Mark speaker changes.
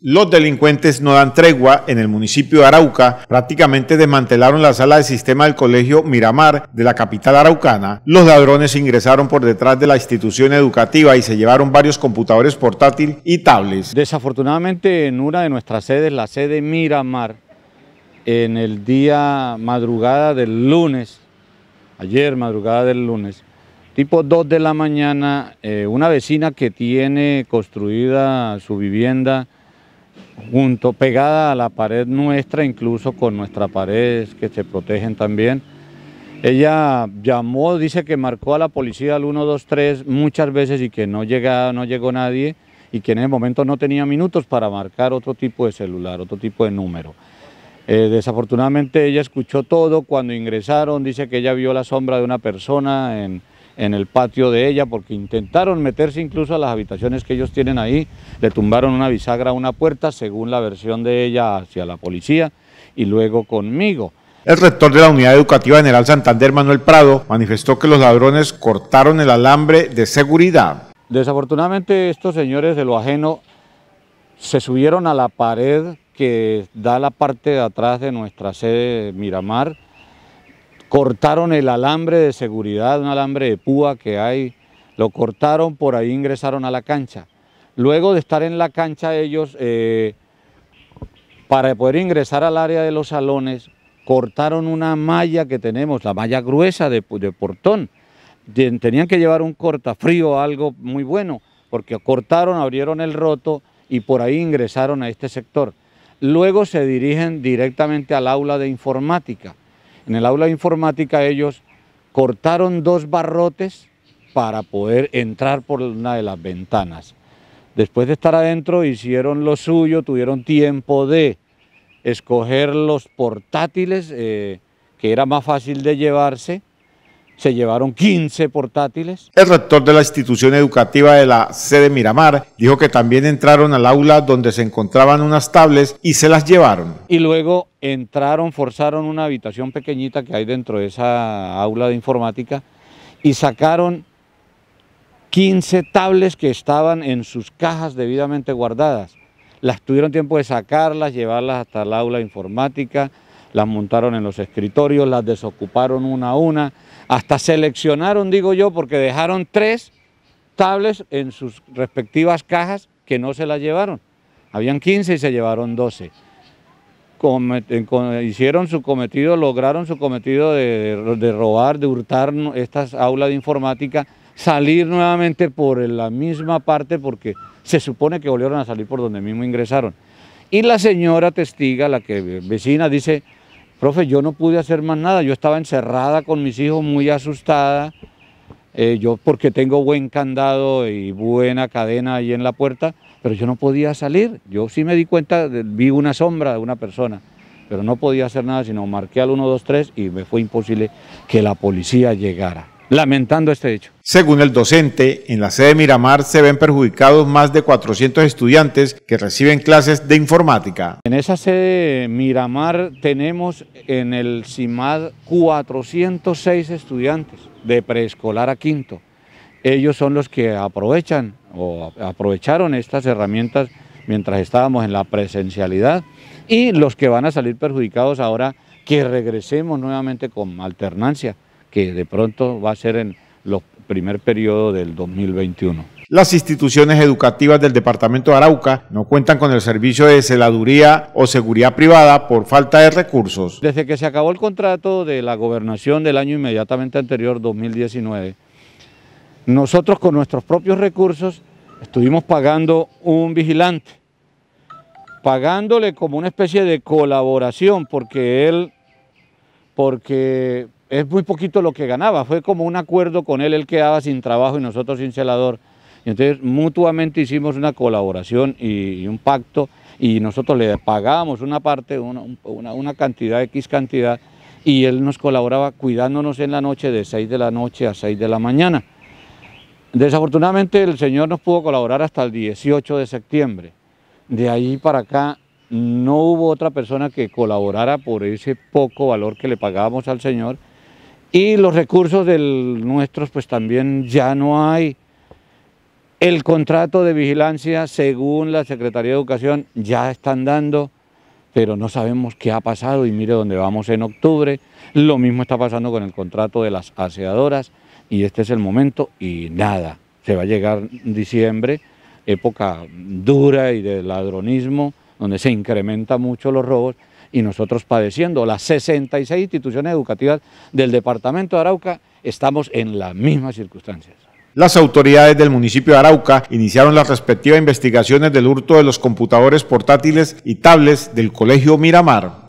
Speaker 1: Los delincuentes no dan tregua en el municipio de Arauca. Prácticamente desmantelaron la sala de sistema del colegio Miramar de la capital araucana. Los ladrones ingresaron por detrás de la institución educativa y se llevaron varios computadores portátil y tablets. Desafortunadamente
Speaker 2: en una de nuestras sedes, la sede Miramar, en el día madrugada del lunes, ayer madrugada del lunes, tipo 2 de la mañana, eh, una vecina que tiene construida su vivienda junto, pegada a la pared nuestra, incluso con nuestra pared que se protegen también. Ella llamó, dice que marcó a la policía al 123 muchas veces y que no, llega no llegó nadie y que en el momento no tenía minutos para marcar otro tipo de celular, otro tipo de número. Eh, desafortunadamente ella escuchó todo cuando ingresaron, dice que ella vio la sombra de una persona en, en el patio de ella porque intentaron meterse incluso a las habitaciones que ellos tienen ahí, le tumbaron una bisagra a una puerta según la versión de ella hacia la policía y luego conmigo.
Speaker 1: El rector de la Unidad Educativa General Santander, Manuel Prado, manifestó que los ladrones cortaron el alambre de seguridad.
Speaker 2: Desafortunadamente estos señores de lo ajeno se subieron a la pared que da la parte de atrás de nuestra sede Miramar cortaron el alambre de seguridad, un alambre de púa que hay, lo cortaron, por ahí ingresaron a la cancha. Luego de estar en la cancha ellos, eh, para poder ingresar al área de los salones, cortaron una malla que tenemos, la malla gruesa de, de portón. Tenían que llevar un cortafrío, algo muy bueno, porque cortaron, abrieron el roto y por ahí ingresaron a este sector. Luego se dirigen directamente al aula de informática. En el aula de informática ellos cortaron dos barrotes para poder entrar por una de las ventanas. Después de estar adentro hicieron lo suyo, tuvieron tiempo de escoger los portátiles, eh, que era más fácil de llevarse, se llevaron 15 portátiles.
Speaker 1: El rector de la institución educativa de la sede Miramar dijo que también entraron al aula donde se encontraban unas tablets y se las llevaron.
Speaker 2: Y luego entraron, forzaron una habitación pequeñita que hay dentro de esa aula de informática y sacaron 15 tablets que estaban en sus cajas debidamente guardadas. Las tuvieron tiempo de sacarlas, llevarlas hasta el aula de informática, las montaron en los escritorios, las desocuparon una a una, hasta seleccionaron, digo yo, porque dejaron tres tablets en sus respectivas cajas que no se las llevaron. Habían 15 y se llevaron 12. hicieron su cometido, lograron su cometido de, de robar, de hurtar estas aulas de informática, salir nuevamente por la misma parte porque se supone que volvieron a salir por donde mismo ingresaron. Y la señora testiga, la que vecina, dice, Profe, yo no pude hacer más nada, yo estaba encerrada con mis hijos, muy asustada. Eh, yo porque tengo buen candado y buena cadena ahí en la puerta, pero yo no podía salir. Yo sí me di cuenta, vi una sombra de una persona, pero no podía hacer nada, sino marqué al 123
Speaker 1: y me fue imposible que la policía llegara lamentando este hecho. Según el docente, en la sede Miramar se ven perjudicados más de 400 estudiantes que reciben clases de informática.
Speaker 2: En esa sede Miramar tenemos en el CIMAD 406 estudiantes de preescolar a quinto. Ellos son los que aprovechan o aprovecharon estas herramientas mientras estábamos en la presencialidad y los que van a salir perjudicados ahora que regresemos nuevamente con alternancia que de pronto va a ser en los primer periodo del
Speaker 1: 2021. Las instituciones educativas del Departamento de Arauca no cuentan con el servicio de celaduría o seguridad privada por falta de recursos.
Speaker 2: Desde que se acabó el contrato de la gobernación del año inmediatamente anterior, 2019, nosotros con nuestros propios recursos estuvimos pagando un vigilante, pagándole como una especie de colaboración porque él, porque es muy poquito lo que ganaba, fue como un acuerdo con él, él quedaba sin trabajo y nosotros sin celador. Entonces mutuamente hicimos una colaboración y, un pacto y nosotros le pagábamos una parte, una, una, cantidad, X cantidad, y él nos colaboraba cuidándonos en la noche de 6 de la noche a 6 de la mañana. Desafortunadamente el señor nos pudo colaborar hasta el 18 de septiembre. De ahí para acá no hubo otra persona que colaborara por ese poco valor que le pagábamos al señor y los recursos del, nuestros pues también ya no hay. El contrato de vigilancia, según la Secretaría de Educación, ya están dando, pero no sabemos qué ha pasado y mire dónde vamos en octubre. Lo mismo está pasando con el contrato de las aseadoras y este es el momento y nada, se va a llegar diciembre, época dura y de ladronismo, donde se incrementa mucho los robos y nosotros padeciendo. Las 66 instituciones educativas del departamento de Arauca estamos en las mismas circunstancias.
Speaker 1: Las autoridades del municipio de Arauca iniciaron las respectivas investigaciones del hurto de los computadores portátiles y tablets del Colegio Miramar.